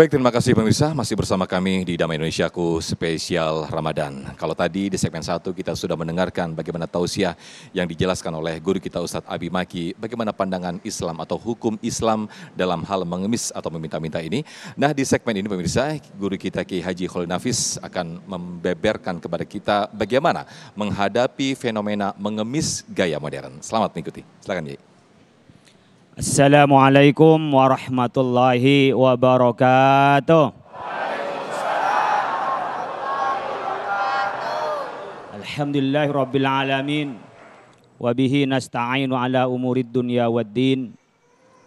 Baik, terima kasih pemirsa. Masih bersama kami di Damai Indonesiaku spesial Ramadan. Kalau tadi di segmen satu kita sudah mendengarkan bagaimana tausiah yang dijelaskan oleh guru kita Ustadz Abi Maki, bagaimana pandangan Islam atau hukum Islam dalam hal mengemis atau meminta-minta ini. Nah, di segmen ini pemirsa, guru kita Ki Haji Khol Nafis akan membeberkan kepada kita bagaimana menghadapi fenomena mengemis gaya modern. Selamat mengikuti. Silakan, Yai. السلام عليكم ورحمة الله وبركاته الحمد لله رب العالمين وبه نستعين على أمور الدنيا والدين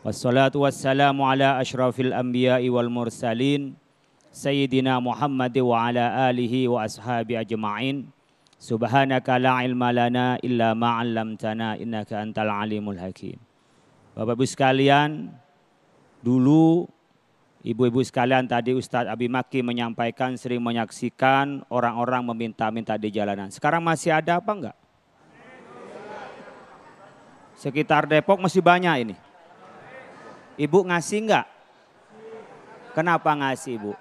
والصلاة والسلام على أشرف الأنبياء والمرسلين سيدنا محمد وعلى آله وأصحابه أجمعين سبحانك لا علم لنا إلا ما علمتنا إنك أنت العليم الحكيم Bapak Ibu sekalian, dulu ibu-ibu sekalian tadi Ustadz Abi Maki menyampaikan sering menyaksikan orang-orang meminta-minta di jalanan. Sekarang masih ada apa enggak? Sekitar Depok masih banyak ini. Ibu ngasih enggak? Kenapa ngasih ibu?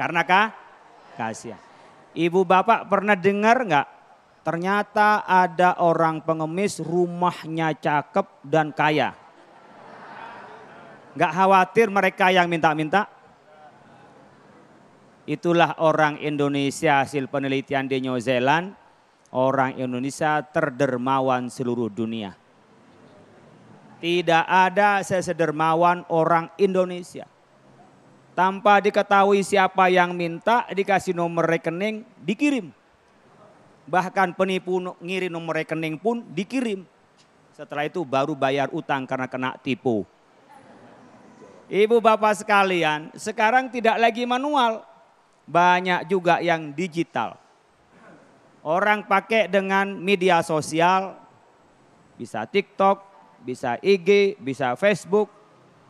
Karena kah? Kasih. Ibu bapak pernah dengar enggak Ternyata ada orang pengemis rumahnya cakep dan kaya. Gak khawatir mereka yang minta-minta? Itulah orang Indonesia hasil penelitian di New Zealand. Orang Indonesia terdermawan seluruh dunia. Tidak ada sesedermawan orang Indonesia. Tanpa diketahui siapa yang minta, dikasih nomor rekening, dikirim Bahkan penipu ngirim nomor rekening pun dikirim. Setelah itu baru bayar utang karena kena tipu. Ibu bapak sekalian, sekarang tidak lagi manual. Banyak juga yang digital. Orang pakai dengan media sosial, bisa TikTok, bisa IG, bisa Facebook,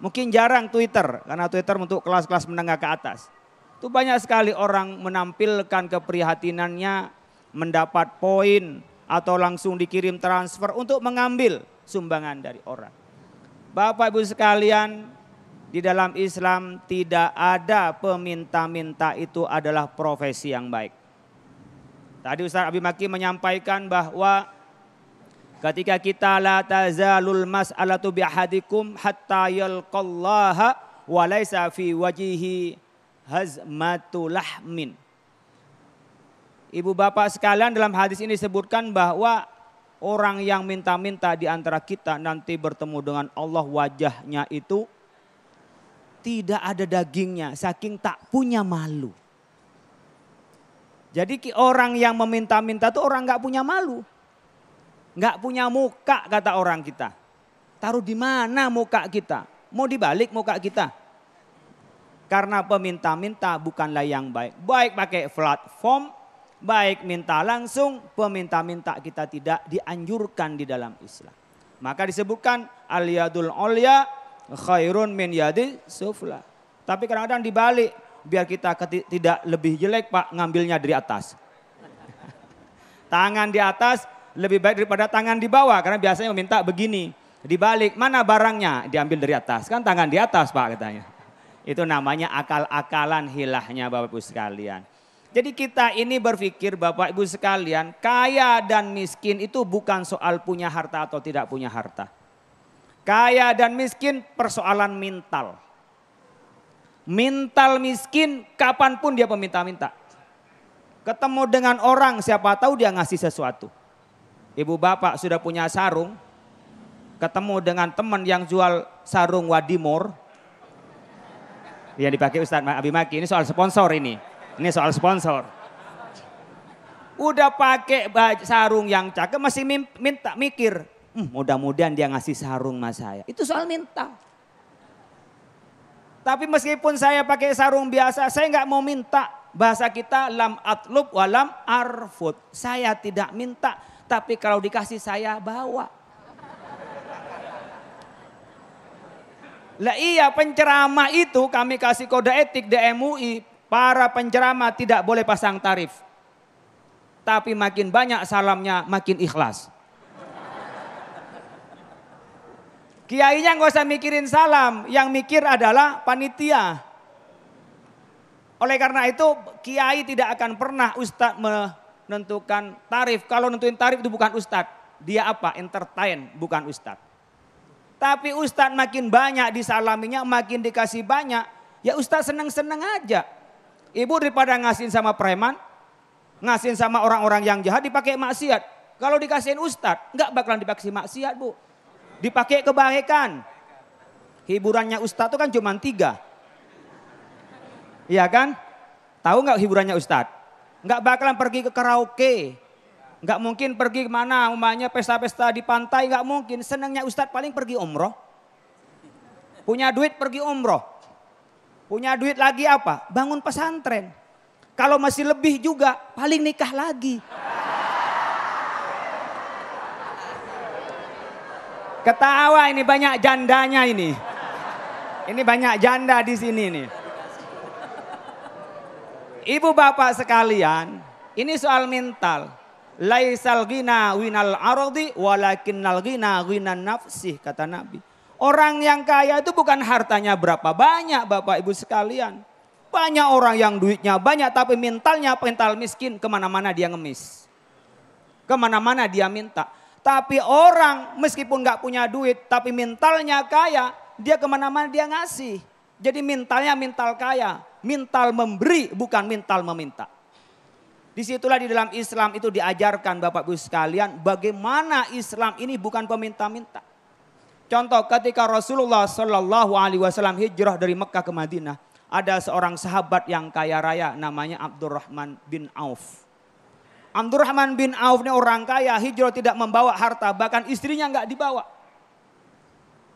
mungkin jarang Twitter karena Twitter untuk kelas-kelas menengah ke atas. Itu banyak sekali orang menampilkan keprihatinannya mendapat poin atau langsung dikirim transfer untuk mengambil sumbangan dari orang. Bapak Ibu sekalian, di dalam Islam tidak ada peminta-minta itu adalah profesi yang baik. Tadi Ustaz Abi Maki menyampaikan bahwa ketika kita la tazalul mas'alatu bihadikum hatta yalqallaha wa fi wajihi hazmatu lahmin. Ibu bapak sekalian dalam hadis ini disebutkan bahwa orang yang minta-minta di antara kita nanti bertemu dengan Allah wajahnya itu tidak ada dagingnya saking tak punya malu. Jadi orang yang meminta-minta itu orang nggak punya malu. nggak punya muka kata orang kita. Taruh di mana muka kita? Mau dibalik muka kita? Karena peminta-minta bukanlah yang baik. Baik pakai platform, baik minta langsung, peminta-minta kita tidak dianjurkan di dalam Islam. Maka disebutkan aliyadul olia khairun min yadi sufla. Tapi kadang-kadang dibalik, biar kita tidak lebih jelek pak ngambilnya dari atas. Tangan di atas lebih baik daripada tangan di bawah karena biasanya meminta begini. Dibalik mana barangnya diambil dari atas kan tangan di atas pak katanya. Itu namanya akal-akalan hilahnya bapak ibu sekalian. Jadi kita ini berpikir Bapak Ibu sekalian, kaya dan miskin itu bukan soal punya harta atau tidak punya harta. Kaya dan miskin persoalan mental. Mental miskin kapanpun dia meminta-minta. Ketemu dengan orang siapa tahu dia ngasih sesuatu. Ibu bapak sudah punya sarung, ketemu dengan teman yang jual sarung Wadimor, yang dipakai Ustaz Abi Maki, ini soal sponsor ini. Ini soal sponsor. Udah pakai sarung yang cakep masih minta mikir. Hmm, mudah-mudahan dia ngasih sarung mas saya. Itu soal minta. Tapi meskipun saya pakai sarung biasa, saya nggak mau minta. Bahasa kita lam atlub walam arfud. Saya tidak minta, tapi kalau dikasih saya bawa. Lah iya penceramah itu kami kasih kode etik DMUI Para penceramah tidak boleh pasang tarif. Tapi makin banyak salamnya makin ikhlas. Kiainya nggak usah mikirin salam, yang mikir adalah panitia. Oleh karena itu kiai tidak akan pernah ustadz menentukan tarif. Kalau nentuin tarif itu bukan ustadz, dia apa? Entertain, bukan ustadz. Tapi ustadz makin banyak disalaminya, makin dikasih banyak, ya ustadz seneng-seneng aja. Ibu daripada ngasihin sama preman, ngasihin sama orang-orang yang jahat dipakai maksiat. Kalau dikasihin Ustad, nggak bakalan dipakai maksiat bu. Dipakai kebaikan. Hiburannya Ustad itu kan cuma tiga. Iya kan? Tahu nggak hiburannya Ustad? Nggak bakalan pergi ke karaoke. Nggak mungkin pergi kemana, umpamanya pesta-pesta di pantai nggak mungkin. Senangnya Ustad paling pergi umroh. Punya duit pergi umroh Punya duit lagi apa? Bangun pesantren. Kalau masih lebih juga paling nikah lagi. Ketawa ini banyak jandanya ini. Ini banyak janda di sini nih. Ibu bapak sekalian, ini soal mental. Laisal gina winal arodi walakin nal gina winan nafsih kata Nabi. Orang yang kaya itu bukan hartanya berapa banyak Bapak Ibu sekalian. Banyak orang yang duitnya banyak tapi mentalnya mental miskin kemana-mana dia ngemis. Kemana-mana dia minta. Tapi orang meskipun gak punya duit tapi mentalnya kaya dia kemana-mana dia ngasih. Jadi mentalnya mental kaya. Mental memberi bukan mental meminta. Disitulah di dalam Islam itu diajarkan Bapak Ibu sekalian bagaimana Islam ini bukan peminta-minta. Contoh ketika Rasulullah Shallallahu Alaihi Wasallam hijrah dari Mekah ke Madinah, ada seorang sahabat yang kaya raya namanya Abdurrahman bin Auf. Abdurrahman bin Auf ini orang kaya, hijrah tidak membawa harta, bahkan istrinya nggak dibawa.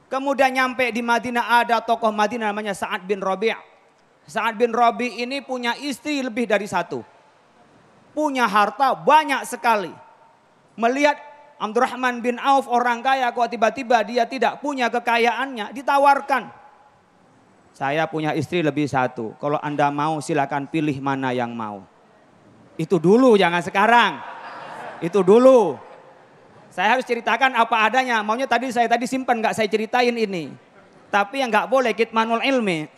Kemudian nyampe di Madinah ada tokoh Madinah namanya Sa'ad bin Rabi'. Sa'ad bin Rabi' ini punya istri lebih dari satu. Punya harta banyak sekali. Melihat Abdurrahman bin Auf orang kaya kok tiba-tiba dia tidak punya kekayaannya ditawarkan. Saya punya istri lebih satu. Kalau Anda mau silakan pilih mana yang mau. Itu dulu jangan sekarang. Itu dulu. Saya harus ceritakan apa adanya. Maunya tadi saya tadi simpan nggak saya ceritain ini. Tapi yang nggak boleh kitmanul ilmi.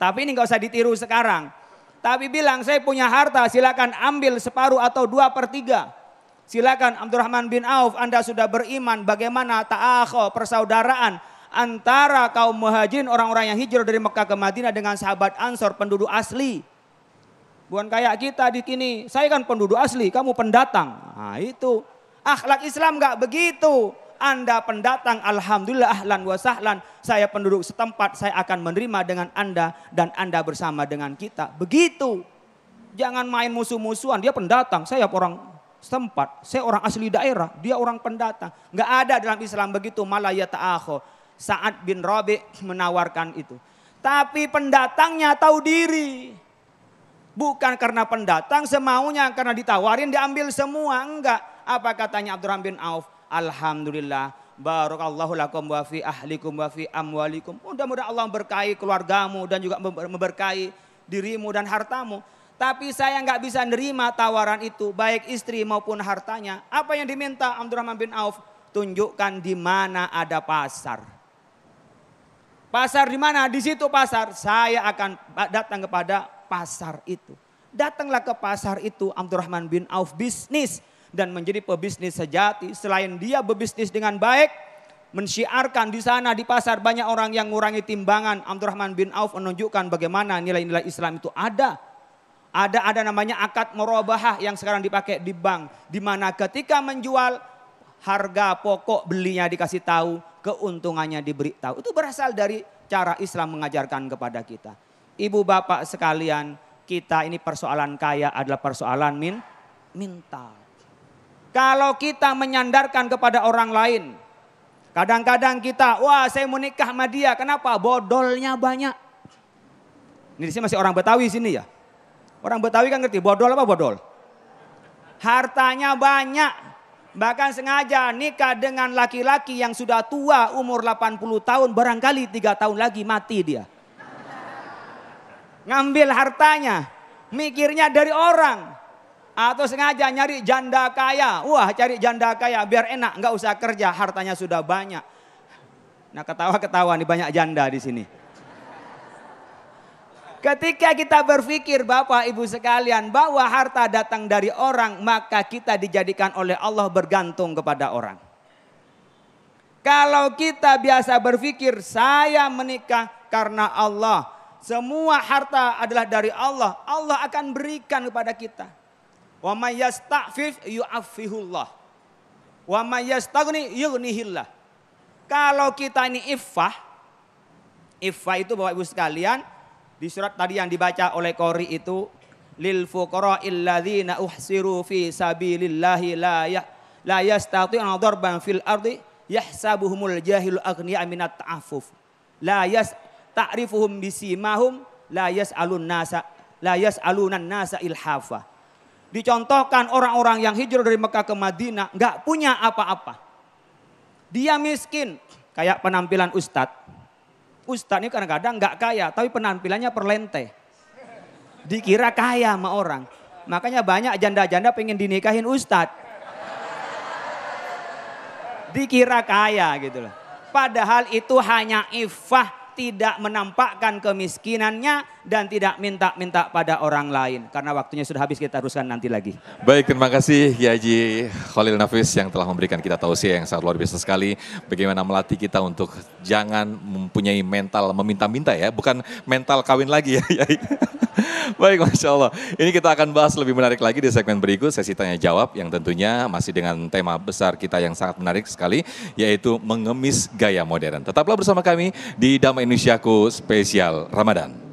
Tapi ini nggak usah ditiru sekarang. Tapi bilang saya punya harta silakan ambil separuh atau dua per tiga. Silakan Abdurrahman bin Auf, Anda sudah beriman bagaimana ta'akho persaudaraan antara kaum muhajirin orang-orang yang hijrah dari Mekah ke Madinah dengan sahabat Ansor penduduk asli. Bukan kayak kita di sini, saya kan penduduk asli, kamu pendatang. Nah itu, akhlak Islam gak begitu. Anda pendatang, Alhamdulillah ahlan wa sahlan. Saya penduduk setempat, saya akan menerima dengan Anda dan Anda bersama dengan kita. Begitu. Jangan main musuh-musuhan, dia pendatang, saya orang setempat, saya orang asli daerah, dia orang pendatang. Nggak ada dalam Islam begitu malah ya ta'akho. Sa'ad bin Rabi menawarkan itu. Tapi pendatangnya tahu diri. Bukan karena pendatang semaunya, karena ditawarin diambil semua. Enggak. Apa katanya Abdurrahman bin Auf? Alhamdulillah. Barakallahu lakum wa fi ahlikum wa fi amwalikum. Mudah-mudahan Allah berkahi keluargamu dan juga memberkahi dirimu dan hartamu. Tapi saya nggak bisa nerima tawaran itu, baik istri maupun hartanya. Apa yang diminta Abdurrahman bin Auf? Tunjukkan di mana ada pasar. Pasar di mana? Di situ pasar. Saya akan datang kepada pasar itu. Datanglah ke pasar itu Abdurrahman bin Auf bisnis dan menjadi pebisnis sejati. Selain dia berbisnis dengan baik, mensiarkan di sana di pasar banyak orang yang ngurangi timbangan. Abdurrahman bin Auf menunjukkan bagaimana nilai-nilai Islam itu ada ada ada namanya akad morobahah yang sekarang dipakai di bank. Di mana ketika menjual harga pokok belinya dikasih tahu, keuntungannya diberi tahu. Itu berasal dari cara Islam mengajarkan kepada kita. Ibu bapak sekalian, kita ini persoalan kaya adalah persoalan min minta. Kalau kita menyandarkan kepada orang lain, kadang-kadang kita, wah saya mau nikah sama dia, kenapa? Bodolnya banyak. Ini masih orang Betawi sini ya. Orang Betawi kan ngerti, bodol apa bodol? Hartanya banyak, bahkan sengaja nikah dengan laki-laki yang sudah tua umur 80 tahun, barangkali tiga tahun lagi mati dia. Ngambil hartanya, mikirnya dari orang. Atau sengaja nyari janda kaya, wah cari janda kaya biar enak, nggak usah kerja, hartanya sudah banyak. Nah ketawa-ketawa nih banyak janda di sini. Ketika kita berpikir Bapak Ibu sekalian bahwa harta datang dari orang maka kita dijadikan oleh Allah bergantung kepada orang. Kalau kita biasa berpikir saya menikah karena Allah. Semua harta adalah dari Allah. Allah akan berikan kepada kita. Wa may yasta'fif yu'affihullah. Wa may yastagni yughnihillah. Kalau kita ini iffah, iffah itu Bapak Ibu sekalian, di surat tadi yang dibaca oleh kori itu lil fuqara illadzina uhsiru fi sabilillahi la ya la yastati'una darban fil ardi yahsabuhumul jahilu aghnia minat ta'affuf la yas ta'rifuhum bisimahum la yas'alun nasa la yas'alunan nasa ilhafa dicontohkan orang-orang yang hijrah dari Mekah ke Madinah nggak punya apa-apa dia miskin kayak penampilan ustadz Ustadz ini kadang-kadang nggak kaya, tapi penampilannya perlente. Dikira kaya sama orang. Makanya banyak janda-janda pengen dinikahin Ustadz. Dikira kaya gitu loh. Padahal itu hanya ifah, tidak menampakkan kemiskinannya, dan tidak minta-minta pada orang lain. Karena waktunya sudah habis kita teruskan nanti lagi. Baik, terima kasih Yaji Khalil Nafis yang telah memberikan kita tausiah yang sangat luar biasa sekali. Bagaimana melatih kita untuk jangan mempunyai mental meminta-minta ya, bukan mental kawin lagi ya. Baik, Masya Allah. Ini kita akan bahas lebih menarik lagi di segmen berikut, sesi tanya-jawab yang tentunya masih dengan tema besar kita yang sangat menarik sekali, yaitu mengemis gaya modern. Tetaplah bersama kami di Dama Indonesiaku Spesial Ramadan.